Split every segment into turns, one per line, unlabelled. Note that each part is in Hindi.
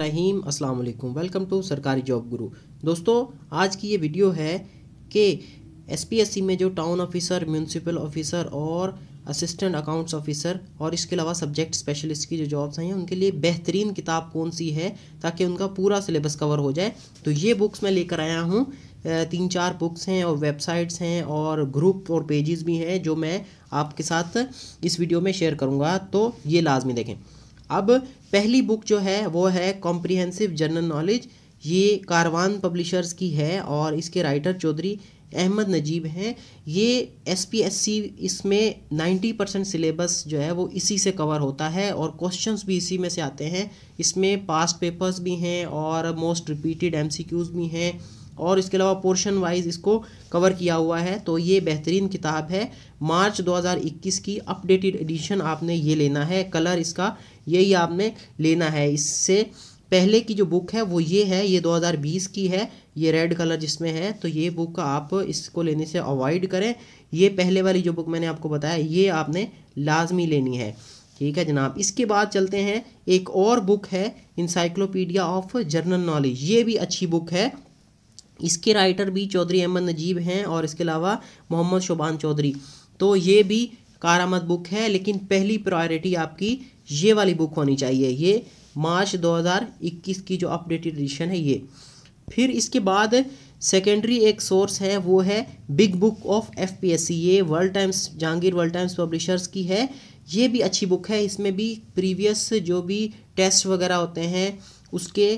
रहीम अस्सलाम वालेकुम वेलकम टू सरकारी जॉब गुरु दोस्तों आज की ये वीडियो है कि एसपीएससी में जो टाउन ऑफिसर म्यूनसिपल ऑफिसर और असिस्टेंट अकाउंट्स ऑफिसर और इसके अलावा सब्जेक्ट स्पेशलिस्ट की जो जॉब्स हैं उनके लिए बेहतरीन किताब कौन सी है ताकि उनका पूरा सिलेबस कवर हो जाए तो ये बुक्स मैं लेकर आया हूँ तीन चार बुक्स हैं और वेबसाइट्स हैं और ग्रुप और पेजेस भी हैं जो मैं आपके साथ इस वीडियो में शेयर करूँगा तो ये लाजमी देखें अब पहली बुक जो है वो है कॉम्प्रिहेंसिव जनरल नॉलेज ये कारवान पब्लिशर्स की है और इसके राइटर चौधरी अहमद नजीब हैं ये एस पी एस सी इसमें नाइन्टी परसेंट सिलेबस जो है वो इसी से कवर होता है और क्वेश्चंस भी इसी में से आते हैं इसमें पास्ट पेपर्स भी हैं और मोस्ट रिपीटेड क्यूज भी हैं और इसके अलावा पोर्शन वाइज इसको कवर किया हुआ है तो ये बेहतरीन किताब है मार्च 2021 की अपडेटेड एडिशन आपने ये लेना है कलर इसका यही आपने लेना है इससे पहले की जो बुक है वो ये है ये 2020 की है ये रेड कलर जिसमें है तो ये बुक आप इसको लेने से अवॉइड करें ये पहले वाली जो बुक मैंने आपको बताया ये आपने लाजमी लेनी है ठीक है जनाब इसके बाद चलते हैं एक और बुक है इंसाइक्लोपीडिया ऑफ जर्नल नॉलेज ये भी अच्छी बुक है इसके राइटर भी चौधरी अहमद नजीब हैं और इसके अलावा मोहम्मद शोबान चौधरी तो ये भी कारामद बुक है लेकिन पहली प्रायोरिटी आपकी ये वाली बुक होनी चाहिए ये मार्च 2021 की जो अपडेटेड एडिशन है ये फिर इसके बाद सेकेंडरी एक सोर्स है वो है big book of F P S C ये World Times Jahangir World Times publishers की है ये भी अच्छी बुक है इसमें भी प्रीवियस जो भी टेस्ट वगैरह होते हैं उसके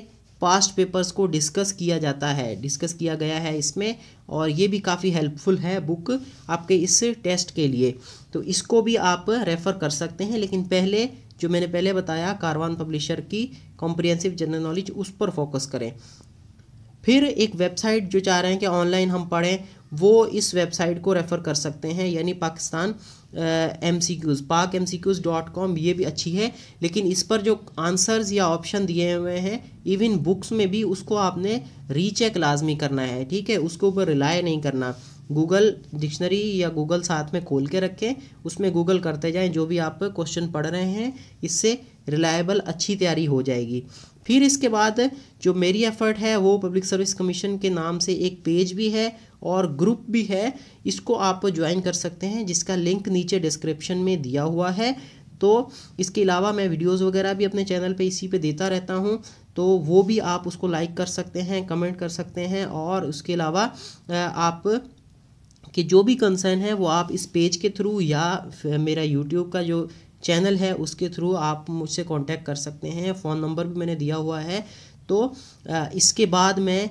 पास्ट पेपर्स को डिस्कस किया जाता है डिस्कस किया गया है इसमें और ये भी काफ़ी हेल्पफुल है बुक आपके इस टेस्ट के लिए तो इसको भी आप रेफ़र कर सकते हैं लेकिन पहले जो मैंने पहले बताया कारवान पब्लिशर की कॉम्प्रिहेंसिव जनरल नॉलेज उस पर फोकस करें फिर एक वेबसाइट जो चाह रहे हैं कि ऑनलाइन हम पढ़ें वो इस वेबसाइट को रेफ़र कर सकते हैं यानी Pakistan MCQs Pak MCQs dot com ये भी अच्छी है लेकिन इस पर जो आंसर्स या ऑप्शन दिए हुए हैं इवन बुक्स में भी उसको आपने रीचेक लाजमी करना है ठीक है उसके ऊपर रिलाय नहीं करना गूगल डिक्शनरी या गूगल साथ में खोल के रखें उसमें गूगल करते जाएं जो भी आप क्वेश्चन पढ़ रहे हैं इससे रिलायबल अच्छी तैयारी हो जाएगी फिर इसके बाद जो मेरी एफ़र्ट है वो पब्लिक सर्विस कमीशन के नाम से एक पेज भी है और ग्रुप भी है इसको आप ज्वाइन कर सकते हैं जिसका लिंक नीचे डिस्क्रिप्शन में दिया हुआ है तो इसके अलावा मैं वीडियोस वगैरह भी अपने चैनल पे इसी पे देता रहता हूँ तो वो भी आप उसको लाइक कर सकते हैं कमेंट कर सकते हैं और उसके अलावा आप के जो भी कंसर्न है वो आप इस पेज के थ्रू या मेरा यूट्यूब का जो चैनल है उसके थ्रू आप मुझसे कांटेक्ट कर सकते हैं फ़ोन नंबर भी मैंने दिया हुआ है तो इसके बाद मैं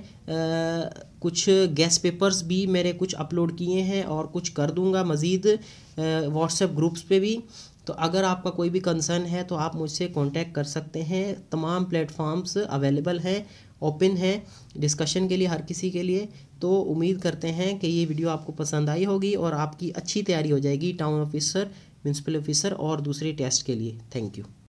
कुछ गैस पेपर्स भी मेरे कुछ अपलोड किए हैं और कुछ कर दूंगा मज़ीद व्हाट्सएप ग्रुप्स पे भी तो अगर आपका कोई भी कंसर्न है तो आप मुझसे कांटेक्ट कर सकते हैं तमाम प्लेटफॉर्म्स अवेलेबल हैं ओपन हैं डिस्कशन के लिए हर किसी के लिए तो उम्मीद करते हैं कि ये वीडियो आपको पसंद आई होगी और आपकी अच्छी तैयारी हो जाएगी टाउन ऑफिसर म्यूनसिपल ऑफिसर और दूसरे टेस्ट के लिए थैंक यू